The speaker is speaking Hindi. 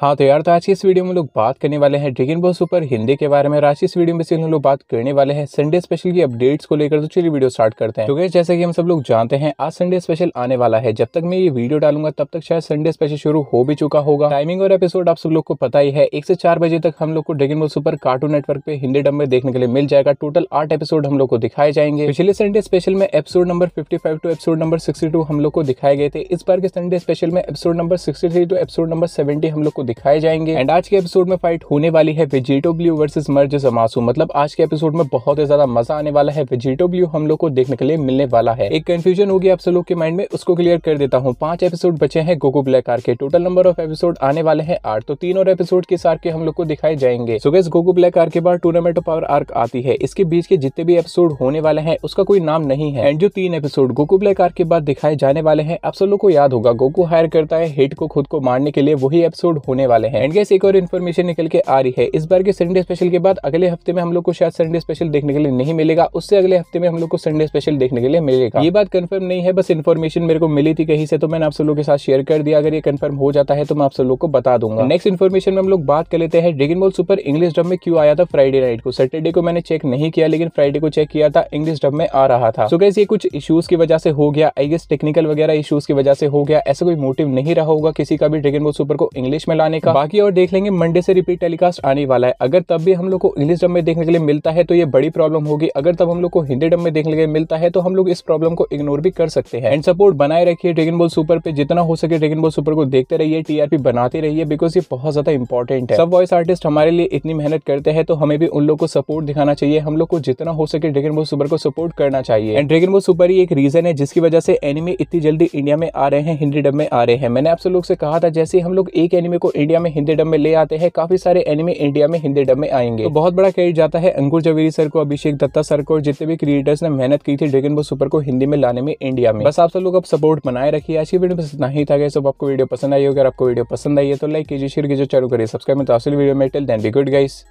हाँ तो यार तो आज की इस वीडियो में लोग बात करने वाले हैं ड्रेगन बॉल सुपर हिंदी के बारे में और आज इस वीडियो में हम लोग बात करने वाले हैं संडे स्पेशल की अपडेट्स को लेकर तो चलिए वीडियो स्टार्ट करते हैं तो गैस जैसे कि हम सब लोग जानते हैं आज संडे स्पेशल आने वाला है जब तक मैं ये वीडियो डालूंगा तब तक शायद संडे स्पेशल शुरू हो भी चुका होगा टाइमिंग और एपिसोड आप सब लोग को पता ही है एक से चार बजे तक हम लोग को Dragon Ball Super Cartoon Network पे हिंदी डब में देखने के लिए मिल जाएगा टोटल आठ एपिसोड हम लोग को दिखाए जाएंगे पिछले संडे स्पेशल में episode number fifty two episode number sixty हम लोग को दिखाए गए थे इस बार के संडे स्पेशल में episode number sixty two episode number seventy हम लोग को दिखाए जाएंगे एंड आज के एपिसोड में फाइट होने वाली है विजेटो ब्लू वर्सेज मर्ज जमासू मतलब आज के एपिसोड में बहुत ही ज्यादा मजा आने वाला है विजेटो ब्लू हम लोग को देखने के लिए मिलने वाला है एक कंफ्यूजन होगी आप सब लोग के माइंड में उसको क्लियर कर देता हूँ पांच एपिसोड बचे हैं गोगो ब्लैक आर के टोटल नंबर ऑफ एपिसोड आने वाले हैं आठ तो तीन और एपिसोड के सार के हम लोग को दिखाए जाएंगे so guess Goku Black arc के बाद टूर्नामेंट ऑफ पावर आर्क आती है इसके बीच के जितने भी एपिसोड होने वाले हैं उसका कोई नाम नहीं है एंड जो तीन एपिसोड गोकू ब्लैक आर के बाद दिखाए जाने वाले हैं आप सब लोग को याद होगा गोकू हायर करता है हिट को खुद को मारने के लिए वही एपिसोड होने होने वाले हैं एंड गैस एक और इन्फॉर्मेशन निकल के आ रही है इस बार के संडे स्पेशल के बाद अगले हफ्ते में हम लोग को शायद संडे स्पेशल देखने के लिए नहीं मिलेगा उससे अगले हफ्ते में हम लोग को संडे स्पेशल देखने के लिए मिलेगा ये बात कन्फर्म नहीं है बस इन्फॉर्मेशन मेरे को मिली थी कहीं से तो मैंने आप सब लोग के साथ शेयर कर दिया अगर ये कन्फर्म हो जाता है तो मैं आप सब लोग को बता दूंगा नेक्स्ट इन्फॉर्मेशन में हम लोग बात कर लेते हैं Dragon Ball Super English dub में क्यों आया था फ्राइडे नाइट को सैटरडे को मैंने चेक नहीं किया लेकिन फ्राइडे को चेक किया था इंग्लिश डब में आ रहा था सो so, ये कुछ इश्यूज की वजह से हो गया आई गेस टेक्निकल वगैरह इशूज की वजह से हो गया ऐसा कोई मोटिव नहीं रहा होगा किसी का भी ड्रेगन बॉल सुपर को इंग्लिश में लाने आने का बाकी और देख लेंगे मंडे से रिपीट टेलीकास्ट आने वाला है अगर तब भी हम लोग को इंग्लिश डब में देखने के लिए मिलता है तो ये बड़ी प्रॉब्लम होगी अगर तब हम लोग को हिंदी डब में देखने के लिए मिलता है तो हम लोग इस प्रॉब्लम को इग्नोर भी कर सकते हैं एंड सपोर्ट बनाए रखिए ड्रेगन बॉल सुपर पे जितना हो सके ड्रेगन बॉल सुपर को देखते रहिए टीआरपी बनाते रहिए बिकॉज ये बहुत ज्यादा इंपॉर्टेंट है सब वॉइस आर्टिस्ट हमारे लिए इतनी मेहनत करते हैं तो हमें भी उन लोग को सपोर्ट दिखाना चाहिए हम लोग को जितना हो सके ड्रेगन बॉल सुपर को सपोर्ट करना चाहिए एंड ड्रेगन बॉल सुपर ही एक रीजन है जिसकी वजह से एनिमे इतनी जल्दी इंडिया में आ रहे हैं हिंदी डब में आ रहे हैं मैंने आप लोग से कहा था जैसे हम लोग एक एनिमे को इंडिया में हिंदी डब में ले आते हैं काफी सारे एनिमे इंडिया में हिंदी डब में आएंगे तो बहुत बड़ा क्रेडिट जाता है अंकुर जवेरी सर को अभिषेक दत्ता सर को और जितने भी क्रिएटर्स ने मेहनत की थी ड्रेगन बो सुपर को हिंदी में लाने में इंडिया में बस आप सब लोग अब सपोर्ट बनाए रखिए आज की वीडियो में ही था सब आपको वीडियो पसंद आई होगी अगर आपको वीडियो पसंद आई है तो लाइक कीजिए शेयर कीजिए चालू करिए सब्सक्राइब में तो आपसे वीडियो में till then be good guys